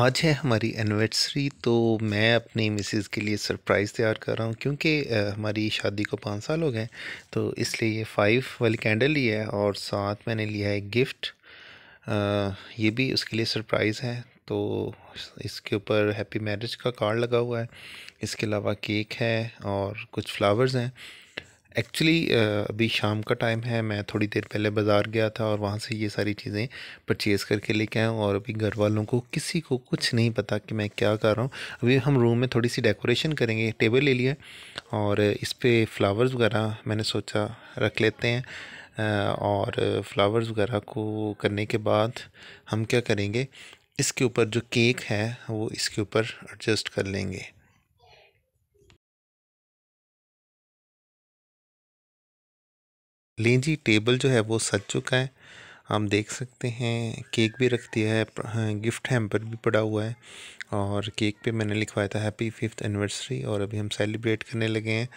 आज है हमारी एनिवर्सरी तो मैं अपनी मिसेज़ के लिए सरप्राइज़ तैयार कर रहा हूँ क्योंकि हमारी शादी को पाँच साल हो गए तो इसलिए ये फाइव वाली कैंडल ली है और साथ मैंने लिया है गिफ्ट आ, ये भी उसके लिए सरप्राइज़ है तो इसके ऊपर हैप्पी मैरिज का कार्ड लगा हुआ है इसके अलावा केक है और कुछ फ्लावर्स हैं एक्चुअली uh, अभी शाम का टाइम है मैं थोड़ी देर पहले बाज़ार गया था और वहाँ से ये सारी चीज़ें परचेज़ करके लेके आया और अभी घर वालों को किसी को कुछ नहीं पता कि मैं क्या कर रहा हूँ अभी हम रूम में थोड़ी सी डेकोरेशन करेंगे टेबल ले लिया और इस पर फ्लावर्स वगैरह मैंने सोचा रख लेते हैं और फ्लावर्स वगैरह को करने के बाद हम क्या करेंगे इसके ऊपर जो केक है वो इसके ऊपर एडजस्ट कर लेंगे लें जी टेबल जो है वो सज चुका है हम देख सकते हैं केक भी रख दिया है हाँ, गिफ्ट हैम्पर भी पड़ा हुआ है और केक पे मैंने लिखवाया था हैप्पी फिफ्थ एनिवर्सरी और अभी हम सेलिब्रेट करने लगे हैं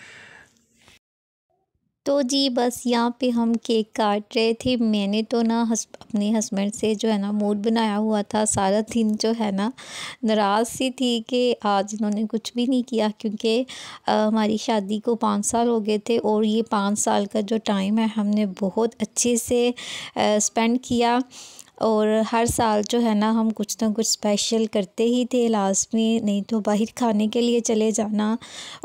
तो जी बस यहाँ पे हम केक काट रहे थे मैंने तो ना हस अपने हस्बैंड से जो है ना मूड बनाया हुआ था सारा दिन जो है ना नाराज़ सी थी कि आज इन्होंने कुछ भी नहीं किया क्योंकि हमारी शादी को पाँच साल हो गए थे और ये पाँच साल का जो टाइम है हमने बहुत अच्छे से स्पेंड किया और हर साल जो है ना हम कुछ ना कुछ स्पेशल करते ही थे लास्ट में नहीं तो बाहर खाने के लिए चले जाना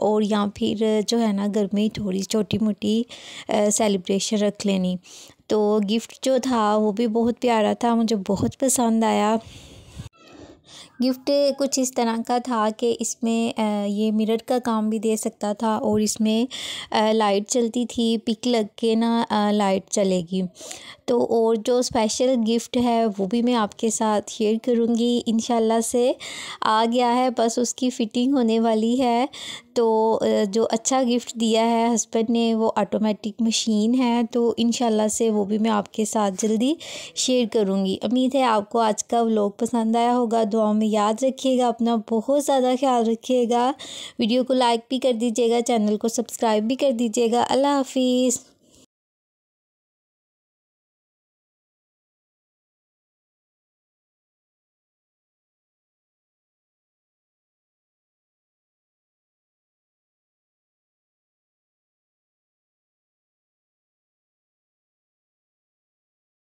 और या फिर जो है ना घर में थोड़ी छोटी मोटी सेलिब्रेशन रख लेनी तो गिफ्ट जो था वो भी बहुत प्यारा था मुझे बहुत पसंद आया गिफ्ट कुछ इस तरह का था कि इसमें ये मिरर का काम भी दे सकता था और इसमें लाइट चलती थी पिक लग के ना लाइट चलेगी तो और जो स्पेशल गिफ्ट है वो भी मैं आपके साथ शेयर करूँगी इन से आ गया है बस उसकी फ़िटिंग होने वाली है तो जो अच्छा गिफ्ट दिया है हस्बैंड ने वो ऑटोमेटिक मशीन है तो इन से वो भी मैं आपके साथ जल्दी शेयर करूँगी उम्मीद है आपको आज का व्लॉग पसंद आया होगा दुआ दुआओं में याद रखिएगा अपना बहुत ज़्यादा ख्याल रखिएगा वीडियो को लाइक भी कर दीजिएगा चैनल को सब्सक्राइब भी कर दीजिएगा अल्लाह हाफिज़